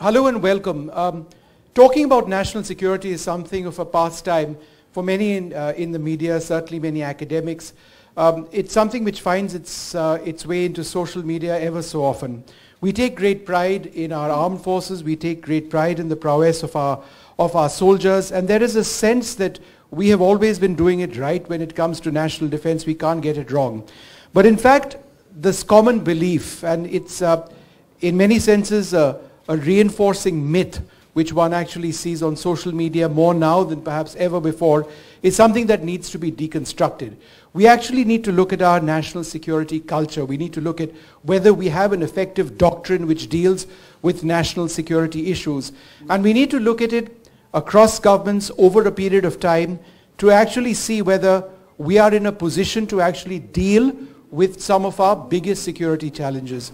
Hello and welcome. Um, talking about national security is something of a pastime for many in, uh, in the media, certainly many academics. Um, it's something which finds its, uh, its way into social media ever so often. We take great pride in our armed forces. We take great pride in the prowess of our, of our soldiers. And there is a sense that we have always been doing it right when it comes to national defense. We can't get it wrong. But in fact, this common belief, and it's uh, in many senses a reinforcing myth which one actually sees on social media more now than perhaps ever before, is something that needs to be deconstructed. We actually need to look at our national security culture. We need to look at whether we have an effective doctrine which deals with national security issues. And we need to look at it across governments over a period of time to actually see whether we are in a position to actually deal with some of our biggest security challenges.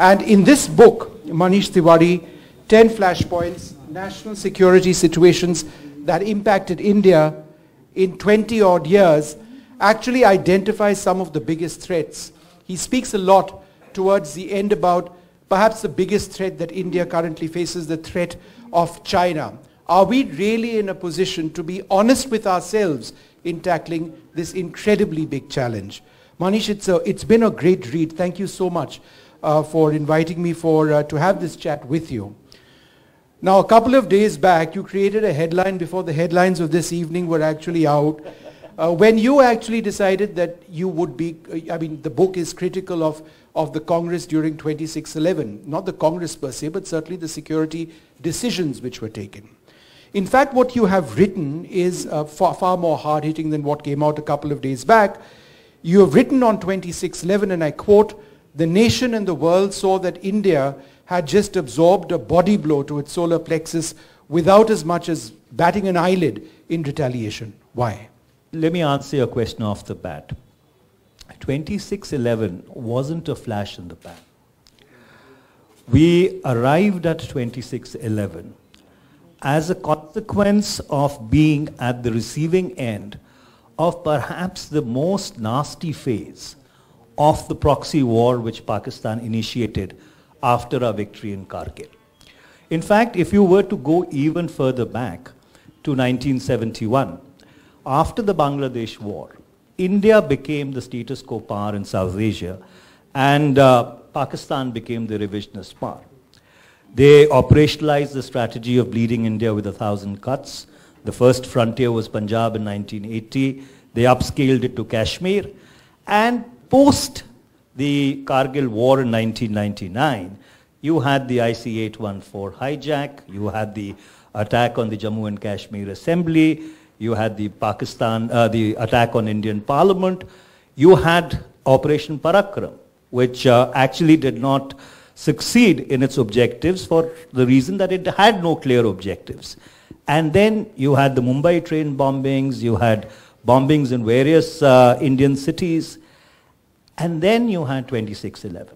And in this book, Manish Tiwari, 10 flashpoints, national security situations that impacted India in 20 odd years, actually identifies some of the biggest threats. He speaks a lot towards the end about perhaps the biggest threat that India currently faces, the threat of China. Are we really in a position to be honest with ourselves in tackling this incredibly big challenge? Manish, it's, a, it's been a great read. Thank you so much. Uh, for inviting me for, uh, to have this chat with you. Now, a couple of days back, you created a headline before the headlines of this evening were actually out. Uh, when you actually decided that you would be, uh, I mean, the book is critical of, of the Congress during 2611, not the Congress per se, but certainly the security decisions which were taken. In fact, what you have written is uh, far, far more hard-hitting than what came out a couple of days back. You have written on 2611, and I quote, the nation and the world saw that India had just absorbed a body blow to its solar plexus without as much as batting an eyelid in retaliation. Why? Let me answer your question off the bat. 2611 wasn't a flash in the pan. We arrived at 2611 as a consequence of being at the receiving end of perhaps the most nasty phase of the proxy war which Pakistan initiated after our victory in Kargil. In fact, if you were to go even further back to 1971, after the Bangladesh war, India became the status quo power in South Asia and uh, Pakistan became the revisionist power. They operationalized the strategy of bleeding India with a thousand cuts. The first frontier was Punjab in 1980. They upscaled it to Kashmir. And post the Kargil war in 1999, you had the IC-814 hijack, you had the attack on the Jammu and Kashmir Assembly, you had the Pakistan, uh, the attack on Indian Parliament, you had Operation Parakram, which uh, actually did not succeed in its objectives for the reason that it had no clear objectives. And then you had the Mumbai train bombings, you had bombings in various uh, Indian cities, and then you had 2611.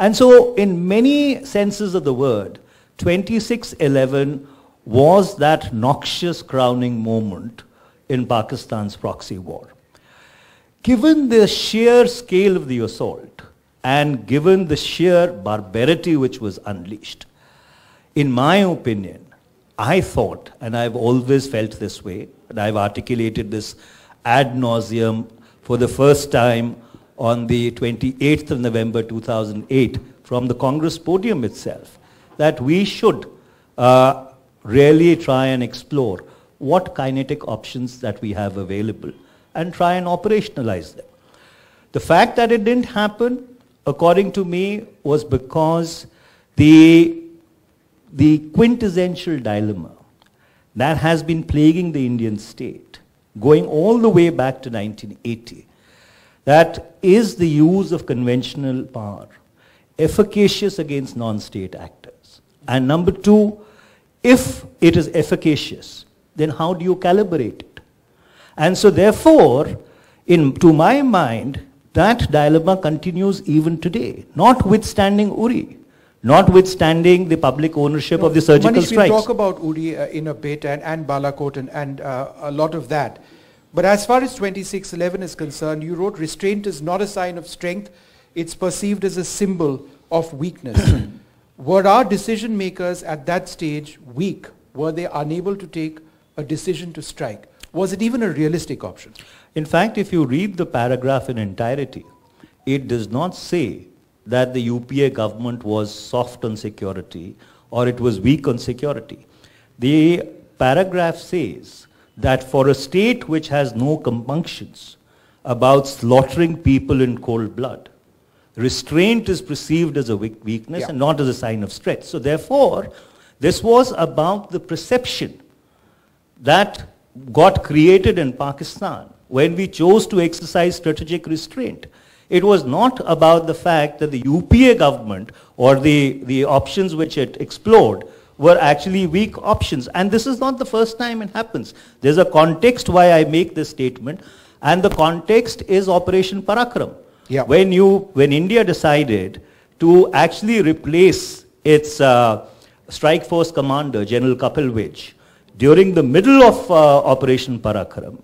And so in many senses of the word, 2611 was that noxious crowning moment in Pakistan's proxy war. Given the sheer scale of the assault and given the sheer barbarity which was unleashed, in my opinion, I thought, and I've always felt this way, and I've articulated this ad nauseum for the first time on the 28th of November 2008 from the Congress podium itself that we should uh, really try and explore what kinetic options that we have available and try and operationalize them. The fact that it didn't happen, according to me, was because the, the quintessential dilemma that has been plaguing the Indian state going all the way back to 1980 that is the use of conventional power efficacious against non-state actors? And number two, if it is efficacious, then how do you calibrate it? And so therefore, in, to my mind, that dilemma continues even today, notwithstanding URI, notwithstanding the public ownership no, of the surgical Manish, strikes. We'll talk about URI uh, in a bit and, and Balakot and, and uh, a lot of that. But as far as 2611 is concerned, you wrote, restraint is not a sign of strength. It's perceived as a symbol of weakness. Were our decision makers at that stage weak? Were they unable to take a decision to strike? Was it even a realistic option? In fact, if you read the paragraph in entirety, it does not say that the UPA government was soft on security or it was weak on security. The paragraph says that for a state which has no compunctions about slaughtering people in cold blood, restraint is perceived as a weakness yeah. and not as a sign of strength. So therefore, this was about the perception that got created in Pakistan when we chose to exercise strategic restraint. It was not about the fact that the UPA government or the, the options which it explored were actually weak options. And this is not the first time it happens. There's a context why I make this statement, and the context is Operation Parakram. Yeah. When, you, when India decided to actually replace its uh, strike force commander, General Kapil Vij, during the middle of uh, Operation Parakram,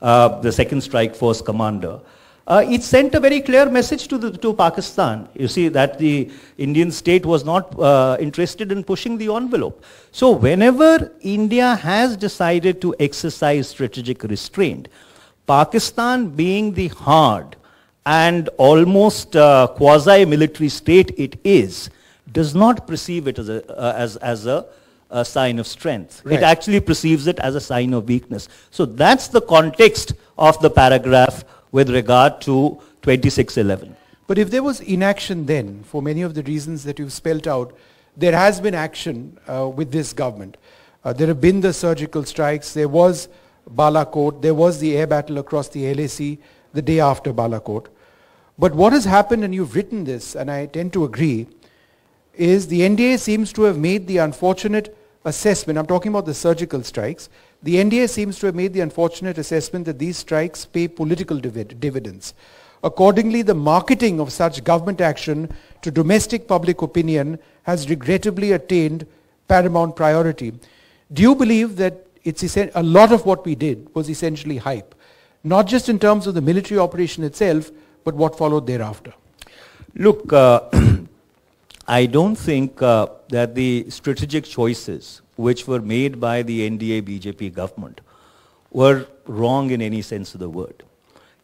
uh, the second strike force commander, uh, it sent a very clear message to, the, to Pakistan. You see that the Indian state was not uh, interested in pushing the envelope. So whenever India has decided to exercise strategic restraint, Pakistan being the hard and almost uh, quasi-military state it is, does not perceive it as a, uh, as, as a a sign of strength. Right. It actually perceives it as a sign of weakness. So that's the context of the paragraph with regard to 2611. But if there was inaction then, for many of the reasons that you've spelt out, there has been action uh, with this government. Uh, there have been the surgical strikes. There was Balakot. There was the air battle across the LAC the day after Balakot. But what has happened, and you've written this, and I tend to agree, is the NDA seems to have made the unfortunate assessment, I'm talking about the surgical strikes, the NDA seems to have made the unfortunate assessment that these strikes pay political divid dividends. Accordingly, the marketing of such government action to domestic public opinion has regrettably attained paramount priority. Do you believe that it's a lot of what we did was essentially hype, not just in terms of the military operation itself, but what followed thereafter? Look, uh, I don't think uh, that the strategic choices which were made by the NDA BJP government were wrong in any sense of the word.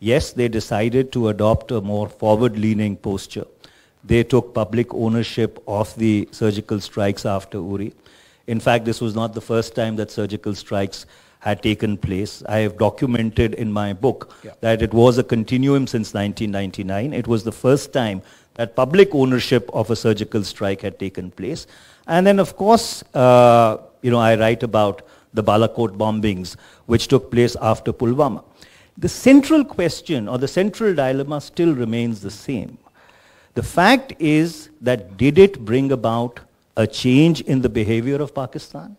Yes, they decided to adopt a more forward-leaning posture. They took public ownership of the surgical strikes after Uri. In fact, this was not the first time that surgical strikes had taken place. I have documented in my book yeah. that it was a continuum since 1999. It was the first time that public ownership of a surgical strike had taken place. And then, of course, uh, you know, I write about the Balakot bombings, which took place after Pulwama. The central question or the central dilemma still remains the same. The fact is that did it bring about a change in the behavior of Pakistan?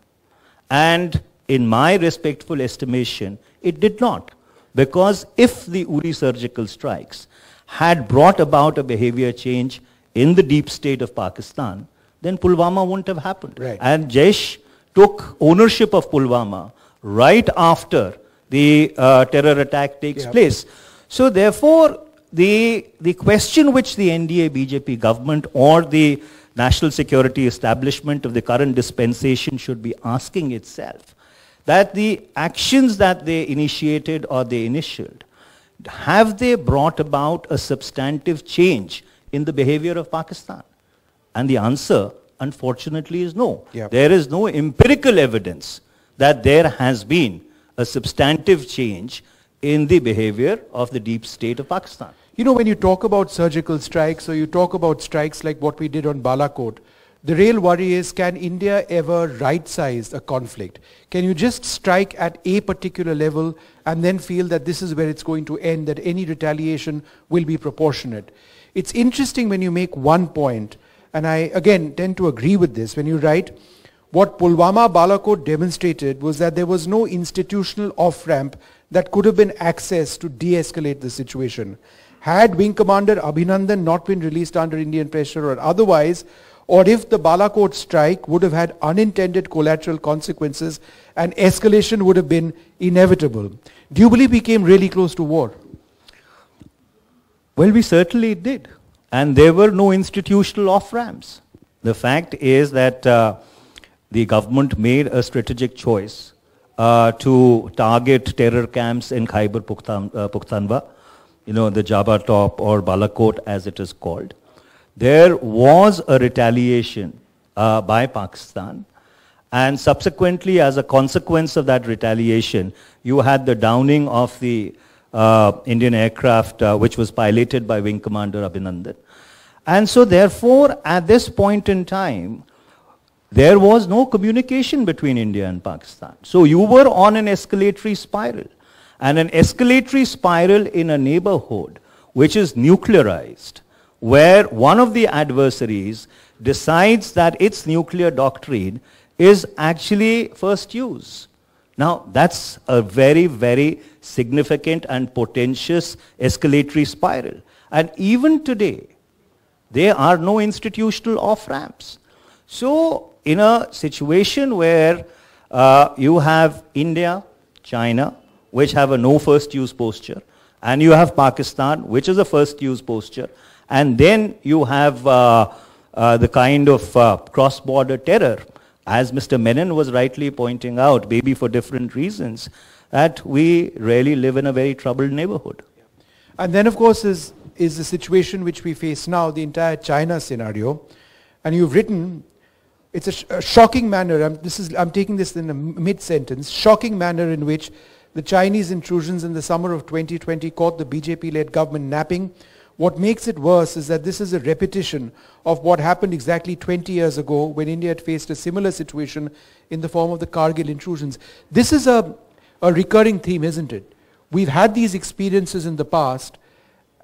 And in my respectful estimation, it did not. Because if the Uri surgical strikes had brought about a behavior change in the deep state of Pakistan, then Pulwama wouldn't have happened. Right. And Jaish took ownership of Pulwama right after the uh, terror attack takes place. So therefore, the, the question which the NDA BJP government or the national security establishment of the current dispensation should be asking itself that the actions that they initiated or they initiated have they brought about a substantive change in the behavior of Pakistan? And the answer, unfortunately, is no. Yep. There is no empirical evidence that there has been a substantive change in the behavior of the deep state of Pakistan. You know, when you talk about surgical strikes or you talk about strikes like what we did on Balakot, the real worry is can India ever right-size a conflict? Can you just strike at a particular level and then feel that this is where it's going to end, that any retaliation will be proportionate? It's interesting when you make one point, and I again tend to agree with this, when you write, what Pulwama Balakot demonstrated was that there was no institutional off-ramp that could have been accessed to de-escalate the situation. Had Wing Commander Abhinandan not been released under Indian pressure or otherwise, or if the Balakot strike would have had unintended collateral consequences and escalation would have been inevitable. Do you believe we came really close to war? Well, we certainly did. And there were no institutional off-ramps. The fact is that uh, the government made a strategic choice uh, to target terror camps in Khyber Pakhtan, uh, you know, the Java Top or Balakot as it is called there was a retaliation uh, by Pakistan. And subsequently, as a consequence of that retaliation, you had the downing of the uh, Indian aircraft, uh, which was piloted by Wing Commander Abhinandan. And so, therefore, at this point in time, there was no communication between India and Pakistan. So you were on an escalatory spiral. And an escalatory spiral in a neighborhood which is nuclearized where one of the adversaries decides that its nuclear doctrine is actually first use. Now, that's a very, very significant and potentious escalatory spiral. And even today, there are no institutional off-ramps. So, in a situation where uh, you have India, China, which have a no first use posture, and you have Pakistan, which is a first use posture, and then you have uh, uh, the kind of uh, cross-border terror, as Mr. Menon was rightly pointing out, maybe for different reasons, that we really live in a very troubled neighborhood. And then, of course, is, is the situation which we face now, the entire China scenario. And you've written, it's a, sh a shocking manner, I'm, this is, I'm taking this in a mid-sentence, shocking manner in which the Chinese intrusions in the summer of 2020 caught the BJP-led government napping what makes it worse is that this is a repetition of what happened exactly 20 years ago when India had faced a similar situation in the form of the Kargil intrusions. This is a, a recurring theme, isn't it? We've had these experiences in the past.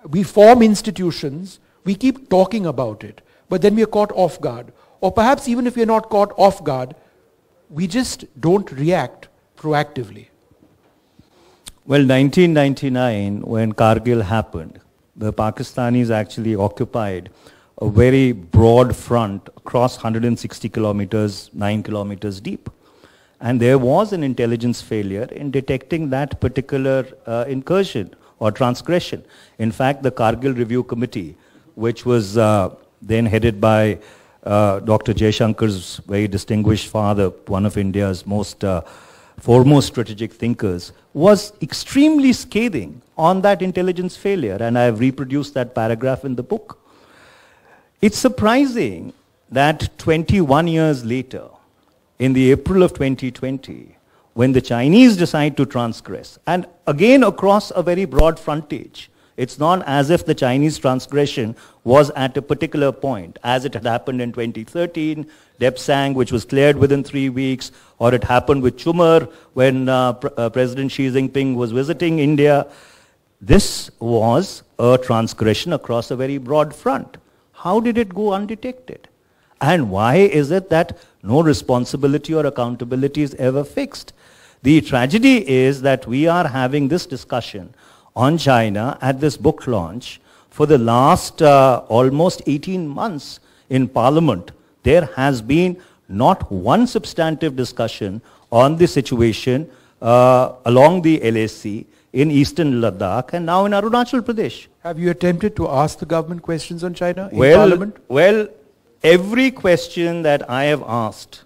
We form institutions. We keep talking about it. But then we are caught off guard. Or perhaps even if we are not caught off guard, we just don't react proactively. Well, 1999, when Kargil happened, the Pakistanis actually occupied a very broad front across 160 kilometers, 9 kilometers deep. And there was an intelligence failure in detecting that particular uh, incursion or transgression. In fact, the Kargil Review Committee, which was uh, then headed by uh, Dr. Jay Shankar's very distinguished father, one of India's most uh, foremost strategic thinkers, was extremely scathing on that intelligence failure, and I have reproduced that paragraph in the book. It's surprising that 21 years later, in the April of 2020, when the Chinese decide to transgress, and again across a very broad frontage, it's not as if the Chinese transgression was at a particular point, as it had happened in 2013, Debsang, which was cleared within three weeks, or it happened with Chumar when uh, Pr uh, President Xi Jinping was visiting India. This was a transgression across a very broad front. How did it go undetected? And why is it that no responsibility or accountability is ever fixed? The tragedy is that we are having this discussion on China at this book launch for the last uh, almost 18 months in Parliament. There has been not one substantive discussion on the situation uh, along the LAC in eastern Ladakh and now in Arunachal Pradesh. Have you attempted to ask the government questions on China in well, Parliament? Well, every question that I have asked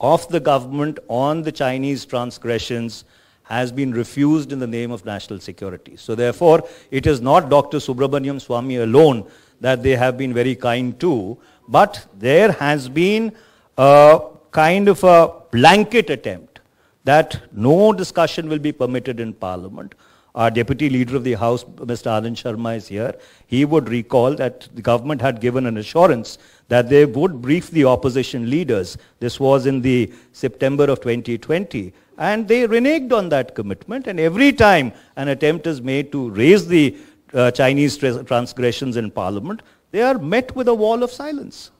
of the government on the Chinese transgressions has been refused in the name of national security. So therefore, it is not Dr. Subrahmanyam Swamy alone that they have been very kind to, but there has been a kind of a blanket attempt that no discussion will be permitted in parliament. Our deputy leader of the House, Mr. Anand Sharma, is here. He would recall that the government had given an assurance that they would brief the opposition leaders. This was in the September of 2020. And they reneged on that commitment. And every time an attempt is made to raise the uh, Chinese transgressions in parliament, they are met with a wall of silence.